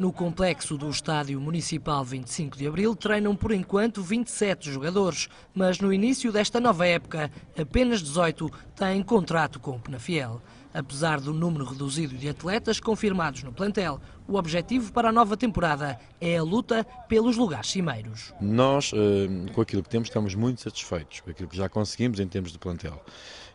No complexo do Estádio Municipal 25 de Abril treinam por enquanto 27 jogadores, mas no início desta nova época apenas 18 têm contrato com o Penafiel. Apesar do número reduzido de atletas confirmados no plantel, o objetivo para a nova temporada é a luta pelos lugares cimeiros. Nós, eh, com aquilo que temos, estamos muito satisfeitos com aquilo que já conseguimos em termos de plantel.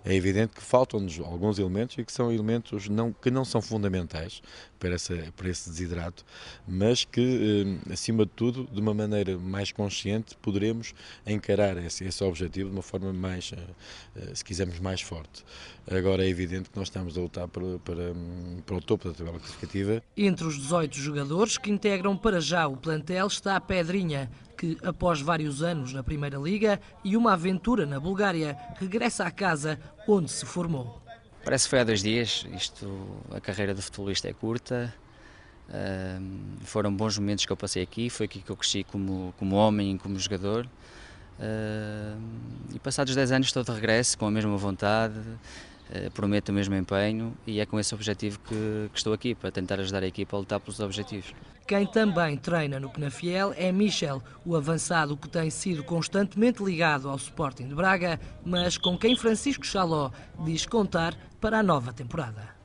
É evidente que faltam-nos alguns elementos e que são elementos não, que não são fundamentais para, essa, para esse desidrato, mas que, eh, acima de tudo, de uma maneira mais consciente, poderemos encarar esse, esse objetivo de uma forma mais, eh, se quisermos, mais forte. Agora é evidente que nós estamos a lutar para, para, para o topo da tabela classificativa. Entre os 18 jogadores que integram para já o plantel está a Pedrinha, que após vários anos na Primeira Liga e uma aventura na Bulgária, regressa à casa onde se formou. Parece que foi há dois dias, isto, a carreira de futebolista é curta, Uh, foram bons momentos que eu passei aqui, foi aqui que eu cresci como, como homem, como jogador. Uh, e passados 10 anos estou de regresso com a mesma vontade, eh, prometo o mesmo empenho e é com esse objetivo que, que, estou aqui, para tentar ajudar a equipa a lutar pelos objetivos. Quem também treina no Penafiel é Michel, o avançado que tem sido constantemente ligado ao Sporting de Braga, mas com quem Francisco Chaló diz contar para a nova temporada.